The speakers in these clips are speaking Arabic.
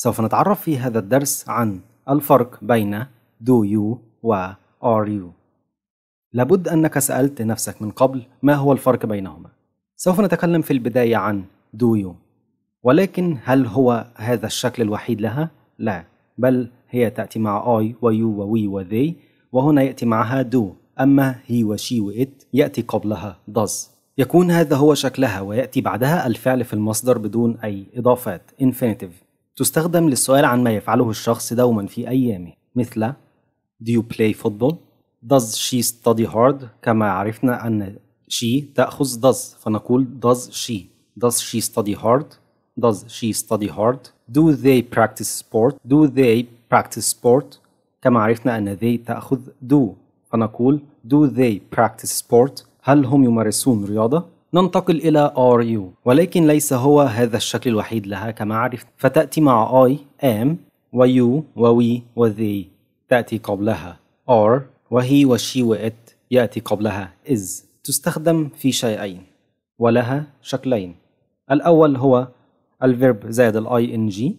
سوف نتعرف في هذا الدرس عن الفرق بين do you و are you لابد أنك سألت نفسك من قبل ما هو الفرق بينهما سوف نتكلم في البداية عن do you ولكن هل هو هذا الشكل الوحيد لها؟ لا بل هي تأتي مع I و و you we و they وهنا يأتي معها do أما هي و it يأتي قبلها does يكون هذا هو شكلها ويأتي بعدها الفعل في المصدر بدون أي إضافات infinitive تستخدم للسؤال عن ما يفعله الشخص دوما في أيامه مثل Do you play football? Does she study hard? كما عرفنا أن she تأخذ does فنقول does she Does she study hard? Does she study hard? Do they practice sport? Do they practice sport? كما عرفنا أن they تأخذ do فنقول do they practice sport؟ هل هم يمارسون رياضة؟ ننتقل إلى RU ولكن ليس هو هذا الشكل الوحيد لها كما عرفت فتأتي مع I am و و you we و they تأتي قبلها are وهي وشي وات يأتي قبلها is تستخدم في شيئين ولها شكلين الأول هو الفيرب زائد ال ing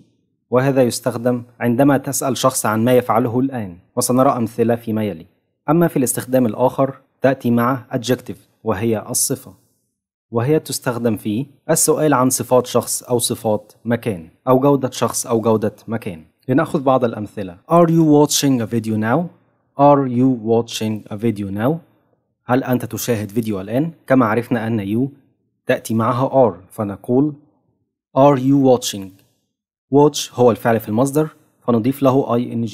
وهذا يستخدم عندما تسأل شخص عن ما يفعله الآن وسنرى أمثلة فيما يلي أما في الاستخدام الآخر تأتي مع adjective وهي الصفة وهي تستخدم في السؤال عن صفات شخص أو صفات مكان أو جودة شخص أو جودة مكان لنأخذ بعض الأمثلة Are you watching a video now? Are you watching a video now? هل أنت تشاهد فيديو الآن؟ كما عرفنا أن you تأتي معها are فنقول Are you watching? watch هو الفعل في المصدر فنضيف له ing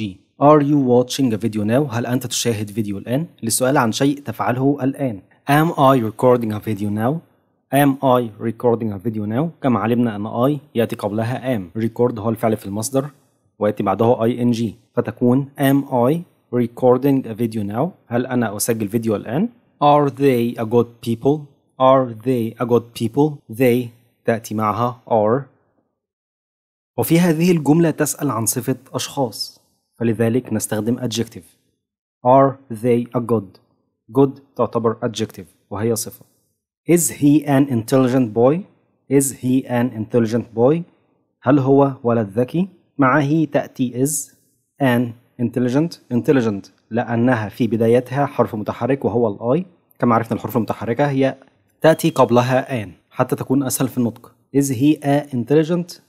Are you watching a video now? هل أنت تشاهد فيديو الآن؟ للسؤال عن شيء تفعله الآن Am I recording a video now? am I recording a video now كما علمنا أن I يأتي قبلها am record هو الفعل في المصدر ويأتي بعده ing فتكون am I recording a video now هل أنا أسجل فيديو الآن are they a good people are they a good people they تأتي معها are وفي هذه الجملة تسأل عن صفة أشخاص فلذلك نستخدم adjective are they a good good تعتبر adjective وهي صفة Is he an intelligent boy? Is he an intelligent boy? هل هو ولد ذكي؟ معه تأتي is an intelligent intelligent لأنها في بدايتها حرف متحرك وهو الآي كما عرفنا الحروف المتحركة هي تأتي قبلها an حتى تكون أسهل في النطق Is he a intelligent?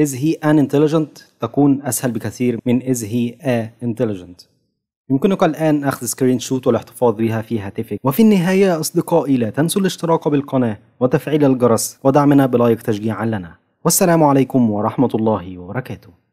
Is he an intelligent؟ تكون أسهل بكثير من is he a intelligent يمكنك الآن أخذ سكرين شوت والاحتفاظ بها في هاتفك وفي النهاية أصدقائي لا تنسوا الاشتراك بالقناة وتفعيل الجرس ودعمنا بلايك تشجيعا لنا والسلام عليكم ورحمة الله وبركاته